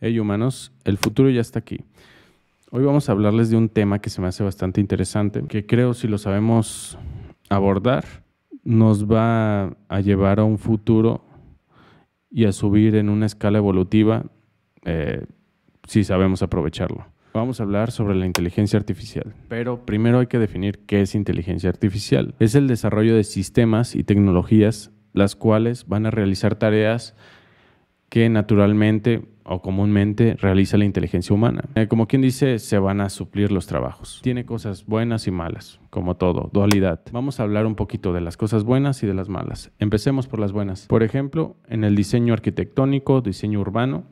Hey humanos, el futuro ya está aquí. Hoy vamos a hablarles de un tema que se me hace bastante interesante, que creo si lo sabemos abordar, nos va a llevar a un futuro y a subir en una escala evolutiva eh, si sabemos aprovecharlo. Vamos a hablar sobre la inteligencia artificial, pero primero hay que definir qué es inteligencia artificial. Es el desarrollo de sistemas y tecnologías las cuales van a realizar tareas que naturalmente o comúnmente realiza la inteligencia humana. Eh, como quien dice, se van a suplir los trabajos. Tiene cosas buenas y malas, como todo, dualidad. Vamos a hablar un poquito de las cosas buenas y de las malas. Empecemos por las buenas. Por ejemplo, en el diseño arquitectónico, diseño urbano,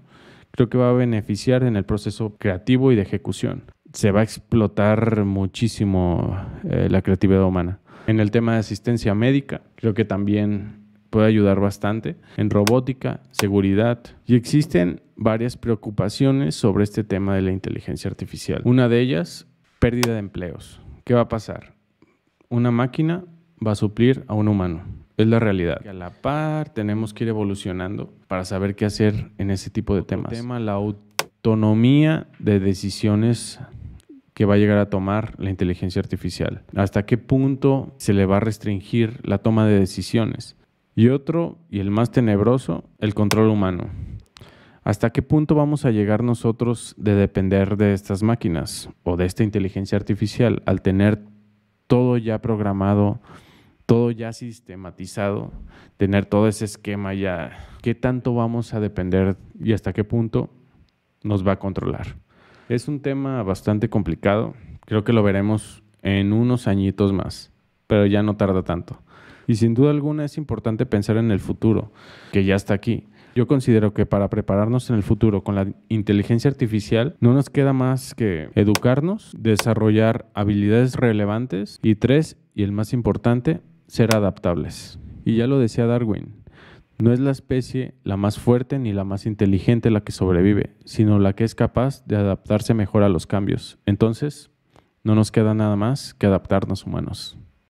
creo que va a beneficiar en el proceso creativo y de ejecución. Se va a explotar muchísimo eh, la creatividad humana. En el tema de asistencia médica, creo que también puede ayudar bastante en robótica, seguridad y existen varias preocupaciones sobre este tema de la inteligencia artificial. Una de ellas, pérdida de empleos. ¿Qué va a pasar? Una máquina va a suplir a un humano. Es la realidad. A la par tenemos que ir evolucionando para saber qué hacer en ese tipo de temas. El tema la autonomía de decisiones que va a llegar a tomar la inteligencia artificial. ¿Hasta qué punto se le va a restringir la toma de decisiones? y otro, y el más tenebroso, el control humano. ¿Hasta qué punto vamos a llegar nosotros de depender de estas máquinas o de esta inteligencia artificial al tener todo ya programado, todo ya sistematizado, tener todo ese esquema ya? ¿Qué tanto vamos a depender y hasta qué punto nos va a controlar? Es un tema bastante complicado, creo que lo veremos en unos añitos más, pero ya no tarda tanto. Y sin duda alguna es importante pensar en el futuro, que ya está aquí. Yo considero que para prepararnos en el futuro con la inteligencia artificial no nos queda más que educarnos, desarrollar habilidades relevantes y tres, y el más importante, ser adaptables. Y ya lo decía Darwin, no es la especie la más fuerte ni la más inteligente la que sobrevive, sino la que es capaz de adaptarse mejor a los cambios. Entonces, no nos queda nada más que adaptarnos humanos.